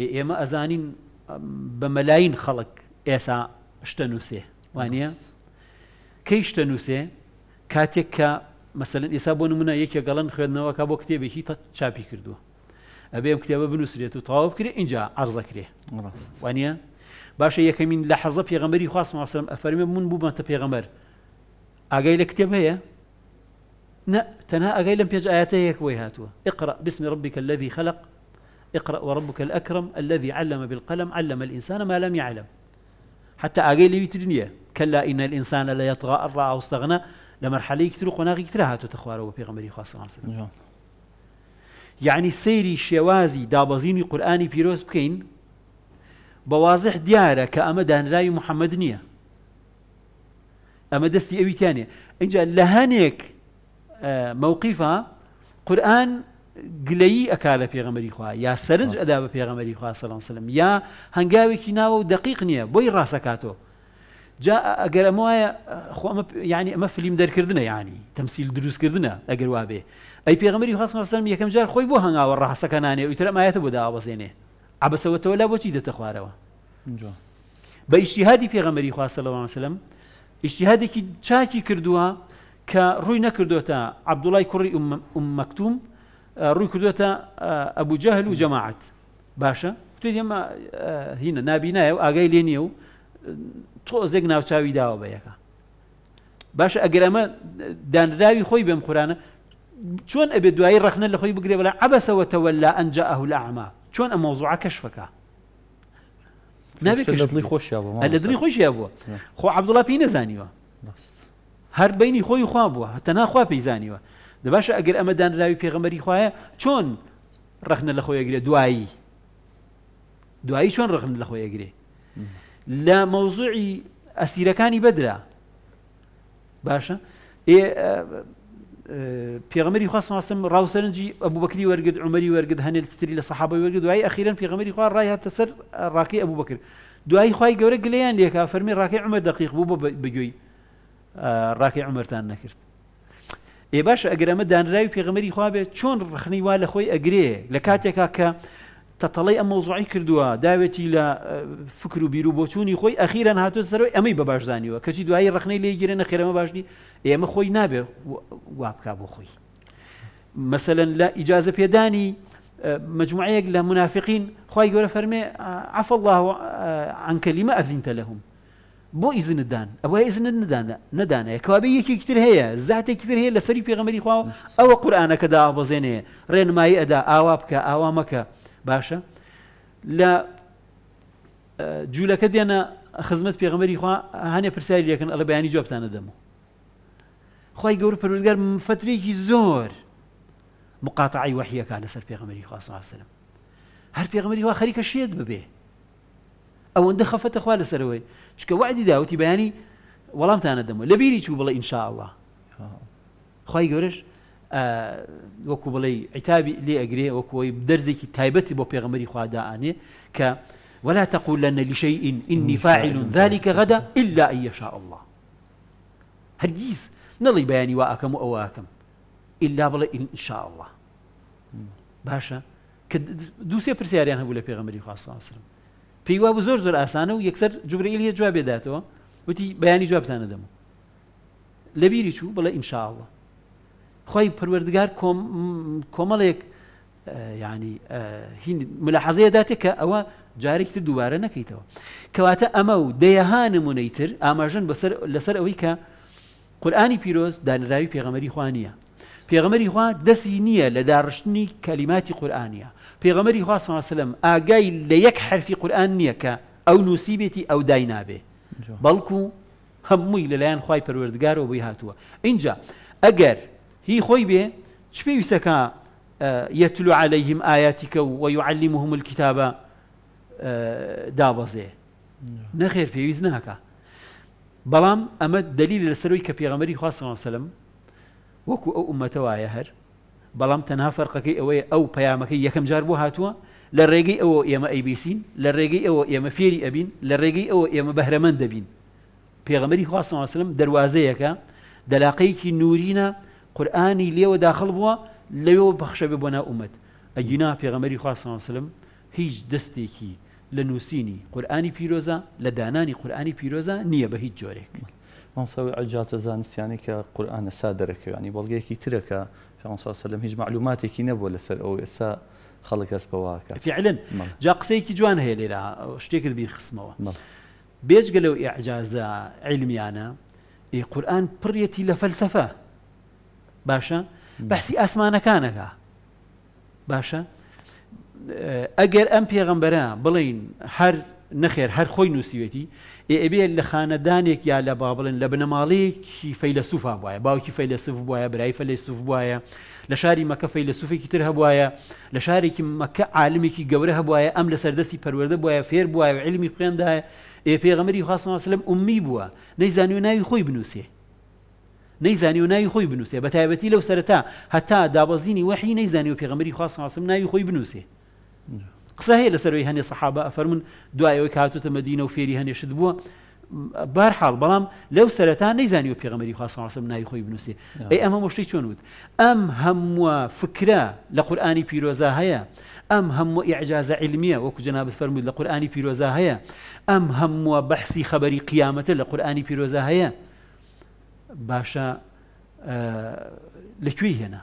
ئێمە ئەزانین بە مەلاین خەڵک ئێسا شتە نووسێ وانە کەی نعم. شتە نووسێ کاتێک کە مەسەن ئێسا بۆ نمونە یەکێ گەڵن خوێندنەوەکە بۆ کتێبێکی تا چاپی کردووە ئەبێ ئەم کتێبە بنووسرێت و تەواو بکرێ اینجا ئارزەکرێ وانە باشە یەکەمین لە حەزە پێغەمەری خواست ماسەرم ئەفەرمێ من بوومەتە پێغەمەر ئاگای لە کتێب هەیە تەنها ئەگەی لەم پێنج ئاەتە یەک وی اقرأ باسم ربك الذي خلق اقرأ وربك الأكرم الذي علم بالقلم علم الإنسان ما لم يعلم حتى أجي لي الدنيا كلا إن الإنسان لا يطغى أن واستغنى لمرحلة كثير قناغ كتير هاتو تخواره وفي غمري خاصة نعم. يعني سيري شوازي دابزيني قرآني بيروز بكين بواضح ديارة كأمدان راي محمد نية أما دستي تاني إن إنجا لهانيك آه، موقفها قرآن گلەیی ئەکا لە پێغەمەری خوا یا سەرنج ئەدا بە پێغەمەری خوا سەڵام سلم یا هەنگاوێکی ناوە و دقیق نییە بۆی ڕاستەکاتەوە جا ئەگەر ئەم وایە ینی ئەمە فلیم دەرکردنە ینی تەمسیل دروستکردنە ئەگەر وا بێ ئەی پێغمەری خاستسەرم یەکەم جار خۆی بۆ هەنگاوە ڕاستەکانانێ وتر ئەمایەتە بۆ داوەزێنێ عبەسەوەتەوە لا بۆچی دەتە خوارەوە بە ئیشتیهادی پێغەمەری خواستەوە سلم ئیشتیهادێکی چاکی کردووە کە ڕووی نەکردوتە عبدوڵای کوڕی مەکتوم ڕووی آه، کردوێتە ئەبوو آه، جەهل و جەماعەت باشە توێ ئێمە آه، هینە نبیایە و ئاگای لێ نییە و تۆزێک ناوچاوی داوە بە یەکە باشە ئەگەرەمە دانراوی خۆی بێم قورانە چۆن ئەبێ دوایی ڕخنە لە خۆی بگرێ بەلا عبەسەوەتەوە لا ئەنجا ئەهول ئاما چۆن ئەم مەوزوع کەشفەکە نابێتڵی خۆشیەوە لە دڵی خۆشیە بووە خۆ عبدوڵا پێی نەزانیوە هەر بینی خۆی خوا بووە هەتەناخوا پێی زانیوە اگر اما دان راوی پیغمبری دانراوی چون رخن الله ڕخنە اگره دعایی دعایی چون رخن الله ڕخن اگره لا موضوعی اسیرکانی مەوزوعی ئەسیرەکانی ای پیغمبری ئێ پێغمەری راو سرنجی ابو بکری ورگد عمری ورگد هەنێت تری لصحابه ورگد دعایی اخیرا پیغمبری خواه رای ڕای تسر راکی ابو بکر دعایی دوای گوره گلیان لیکا فرمی راکی عمر دقیق بوو بە راکی عمر تان نکرد ئێ باش ئەگرەمە دانراوی پێغمەری خوابێت چۆن ڕخنی وا لە خۆی ئەگرێ لە کاتێکا کە تەتەڵی ئەم مۆزوعی کردووە داوێتی لە فکر و بیر و بۆچوونی خۆی ئەخیران هاتو سەرەوە ئەمەی بە باشزانیوە کەچی دوایی ڕخنەی لێگیرە نەخێرەمە باشنی ئێمە خۆی نابێ وابکا بۆ خۆی مثلەن لە ئیجازە پێدانی مجموعەیەک لە منافقین خی گەورە فەرمێ عف الله عن كلمة أذنت لهم بۆ ئیزندان ئەوە ئیزن نەدانە کەوابێ یەکیتر هەیە زاتێکتر هەیە لە سەری پێغەمەری خواوە ئەوە قورآانەکەدا ئابەزێنێ ڕێنمایی ئەدا ئاوا بکە ئاوا مەکە باشە لە جوولەکە دێنە خزمەت پێغمەری خوا هەنێ پرسیاری لەکەن ئەلە بەیانی جوابتانە دەمە خی گەور پەرودگار فترێکی زۆر مقاتعی وحیەکە لەسەر پێغمەری خواسەسلم هەر پێغمەری وا خەریکە شێت ببێ او ئەوەندە خەفەتە ولا لەسەرەوەی انا وعدی لبيري تشوف الله ان شاء الله چوو بڵێ ئینشاءله وكو بلي عتابي لي اجري وكو بدرزي كي دەرزێکی بو بيغمري پێغمەری اني ك ولا تقول لنا لشيء إني فاعل ذلك غدا إلا أن يشاء الله هرجيز واكم واكم الا و ان شاء الله باشا باشە کە دووسێ پرسیاریان هەبوو لە خاصه خواستسرم پێیوا بوو زۆر زۆر ئاسانە و یەکسەر جوبرەیل هەیە جواب بێداتەوە وتی بەیانی جوابتانە دەمە لە بیری چوو بڵێ ئینشاءڵە خۆی پروەردگار کۆمەڵێک ینی ملاحەزەیەداتێک کە ئەوە جارێکتر دووارە نەکەیتەوە کەواتە ئەمە و دەیەها نمونەیتر ئاماژن لەسەر ئەوەی کە قورآانی پیرۆز دانراوی پێغەمەری خوانیە پیغمبری هو دسی لدارشني لدارشنی قرآنية قرآنیه پیغمبری خوا صلی الله عليه وسلم آجاي آگای لیک في قرآن نیه که او نصیبتی او دینابه بلکو هموی للاین خوای پروردگار و بیهاتوه اینجا اگر هي خوي به چپی ویسکا يتلو عليهم آياتك ويعلمهم الكتاب دابزه نخير في وزنها بلام أمد دليل لسروي كبيغمري خاصة صلى الله عليه وسلم وەکو ئەو عومەتەوایە هەر بەڵام تەنها فەرقەکەی ئەوەیە ئەو پەیامەکەی یەکەم جار بۆ هاتووە لە ڕێگەی ئەوە ئێمە ئەیبیسین لە ڕێگەی ئەوە ئێمە فێری ئەبین لە ڕێگەی ئەوە ئێمە بەهرەمەند دەبین پێغەمەری خواستەوەسلم دەواازەیەەکە دەلاقەیەکی نورینە قورآانی لێوە داخل بووە لەوێ بەخشەبێ بۆ ناومەت ئەگینا پێغەمەری خواستەوەسلم هیچ دەستێکی لە نووسینی قورآانی پیرۆزە لە دانانی قورآانی پیرۆزە نییە بە هیچ جۆرێک. ئەسەوی ئەجازە زانستیانێکە كي سادەرەکە ینی يعني بەڵگەیەکی ترەکە پێسەلم هیچ معلوماتێکی نەبووە لەسەر ئەو ئێسا خەڵک هەست بەواکە فعلن نعم. جا كي جوان هەیە لێرا شتێکت نعم. بیر خسمەوە بێجگە لەو ئعجازە علمیانە قورآن پڕەتی لە فەلسفە باشە بەسی ئاسمانەکانەکە باشا نعم. اجر ام بيغمبران بلين حر نەخێر هەر خۆی نووسیوێتی ئێبێ لە خانەدانێک یا لە با بڵێن لە بنەماڵەیەکی فيلسوف وایە باوکی فەیلسوف وایە برای فەیلسوف وایە لە كي مەکە فەیلسوفێکی تر هەبواە لە شارێکی مەکە عالمێکی گەورە هەبواە ئەم لە سەردەسی پەروەدە بواە فێر بواە علمی خوێندایە ئێ پێغەمەری خاستماسلم عمی بووە نەیزانانی و ناوی خۆی بنووسێ نەیزانانی و ناوی خۆی بنووسێ بە تایبەتی لەو سەرتا هەتا دابەزینی وەحی نەیزانانی و پێغەمەری خواستماسم ناي خوي بنوسي قسە هەیە لەسەروی هەنێ سەحابە المدينه دوایەوەی کاتوتە مدینە و فێری هەنێشت بووە بارحاڵ بەڵام لەو سەرەتا نەیزانی و پێغمەری خاستەواسم ناوی خۆی بنووسێ نعم. ئەی ئەمە مشتی چۆن وت ام هم فكره لقراني بيروزا هيا ام هم اعجاز علميه علمیە جناب جەنابەت لقراني بيروزا هيا ام هم بحثي خبري بەحسی لقراني بيروزا هيا باشا پیرۆزا هەیە باشە لەکوێی هێنا.